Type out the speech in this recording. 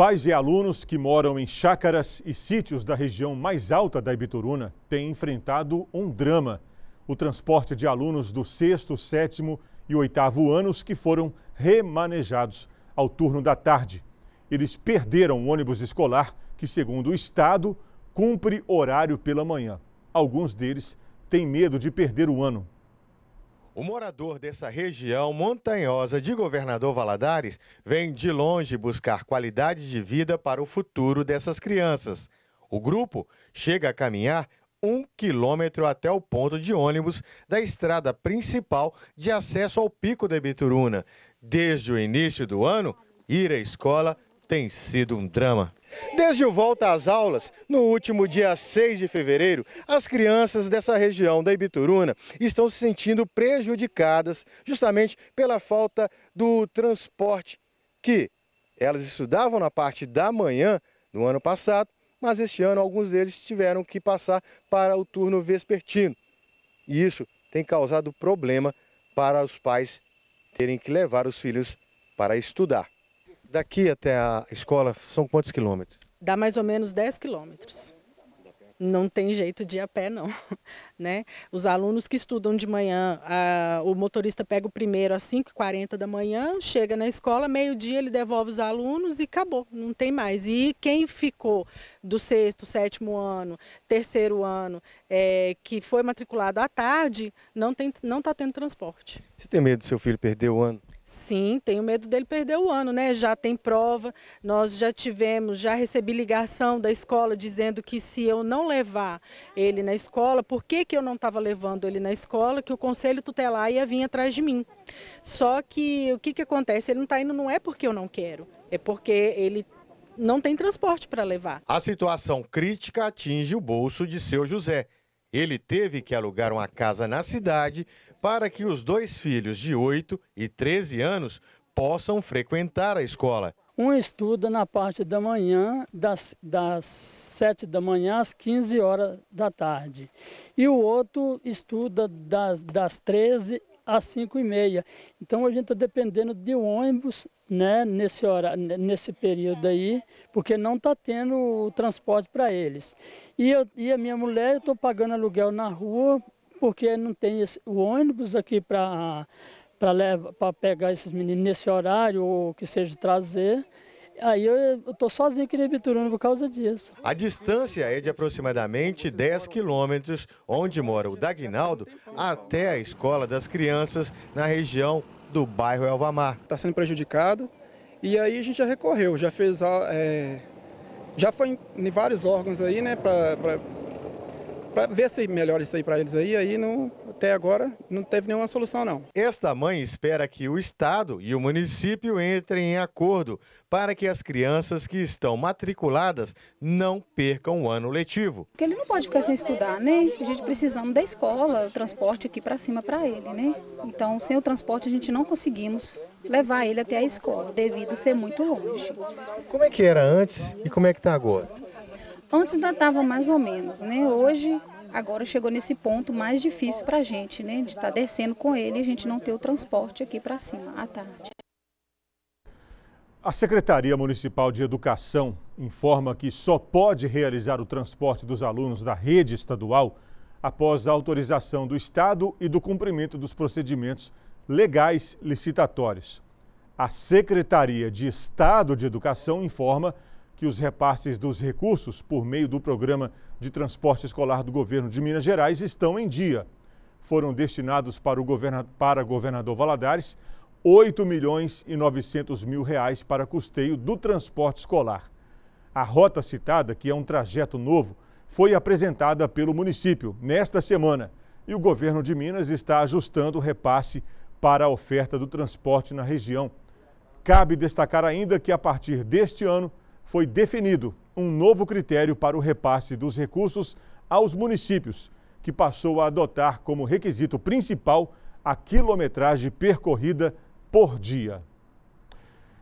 Pais e alunos que moram em chácaras e sítios da região mais alta da Ibituruna têm enfrentado um drama. O transporte de alunos do sexto, sétimo e oitavo anos que foram remanejados ao turno da tarde. Eles perderam o ônibus escolar, que, segundo o Estado, cumpre horário pela manhã. Alguns deles têm medo de perder o ano o morador dessa região montanhosa de Governador Valadares vem de longe buscar qualidade de vida para o futuro dessas crianças. O grupo chega a caminhar um quilômetro até o ponto de ônibus da estrada principal de acesso ao Pico da Bituruna. Desde o início do ano, ir à escola tem sido um drama. Desde o volta às aulas, no último dia 6 de fevereiro, as crianças dessa região da Ibituruna estão se sentindo prejudicadas justamente pela falta do transporte que elas estudavam na parte da manhã no ano passado, mas este ano alguns deles tiveram que passar para o turno vespertino. E isso tem causado problema para os pais terem que levar os filhos para estudar. Daqui até a escola são quantos quilômetros? Dá mais ou menos 10 quilômetros. Não tem jeito de ir a pé, não. né? Os alunos que estudam de manhã, a, o motorista pega o primeiro às 5h40 da manhã, chega na escola, meio-dia ele devolve os alunos e acabou, não tem mais. E quem ficou do sexto, sétimo ano, terceiro ano, é, que foi matriculado à tarde, não está não tá tendo transporte. Você tem medo do seu filho perder o ano? Sim, tenho medo dele perder o ano, né? Já tem prova, nós já tivemos, já recebi ligação da escola dizendo que se eu não levar ele na escola, por que, que eu não estava levando ele na escola, que o conselho tutelar ia vir atrás de mim. Só que o que, que acontece? Ele não está indo não é porque eu não quero, é porque ele não tem transporte para levar. A situação crítica atinge o bolso de seu José ele teve que alugar uma casa na cidade para que os dois filhos de 8 e 13 anos possam frequentar a escola. Um estuda na parte da manhã, das, das 7 da manhã às 15 horas da tarde. E o outro estuda das, das 13 às 5 e meia. Então a gente está dependendo de ônibus né, nesse, hora, nesse período aí, porque não está tendo o transporte para eles. E, eu, e a minha mulher, eu estou pagando aluguel na rua, porque não tem esse, o ônibus aqui para pegar esses meninos nesse horário, ou que seja trazer. Aí eu, estou tô sozinho aqui em Ibiturano por causa disso. A distância é de aproximadamente 10 quilômetros, onde mora o Dagnaldo, até a escola das crianças na região do bairro Elvamar. Está sendo prejudicado e aí a gente já recorreu, já fez, é, já foi em, em vários órgãos aí, né, para para ver se melhora isso aí para eles aí, aí não, até agora não teve nenhuma solução não. Esta mãe espera que o Estado e o município entrem em acordo para que as crianças que estão matriculadas não percam o ano letivo. Porque ele não pode ficar sem estudar, né? A gente precisamos da escola, o transporte aqui para cima para ele, né? Então, sem o transporte a gente não conseguimos levar ele até a escola, devido ser muito longe. Como é que era antes e como é que está agora? antes ainda mais ou menos, né? Hoje, agora chegou nesse ponto mais difícil para a gente, né? De estar tá descendo com ele e a gente não ter o transporte aqui para cima à tarde. A Secretaria Municipal de Educação informa que só pode realizar o transporte dos alunos da rede estadual após a autorização do Estado e do cumprimento dos procedimentos legais licitatórios. A Secretaria de Estado de Educação informa que os repasses dos recursos por meio do Programa de Transporte Escolar do Governo de Minas Gerais estão em dia. Foram destinados para o governa... para governador Valadares 8 milhões e 900 mil reais para custeio do transporte escolar. A rota citada, que é um trajeto novo, foi apresentada pelo município nesta semana e o governo de Minas está ajustando o repasse para a oferta do transporte na região. Cabe destacar ainda que a partir deste ano foi definido um novo critério para o repasse dos recursos aos municípios, que passou a adotar como requisito principal a quilometragem percorrida por dia.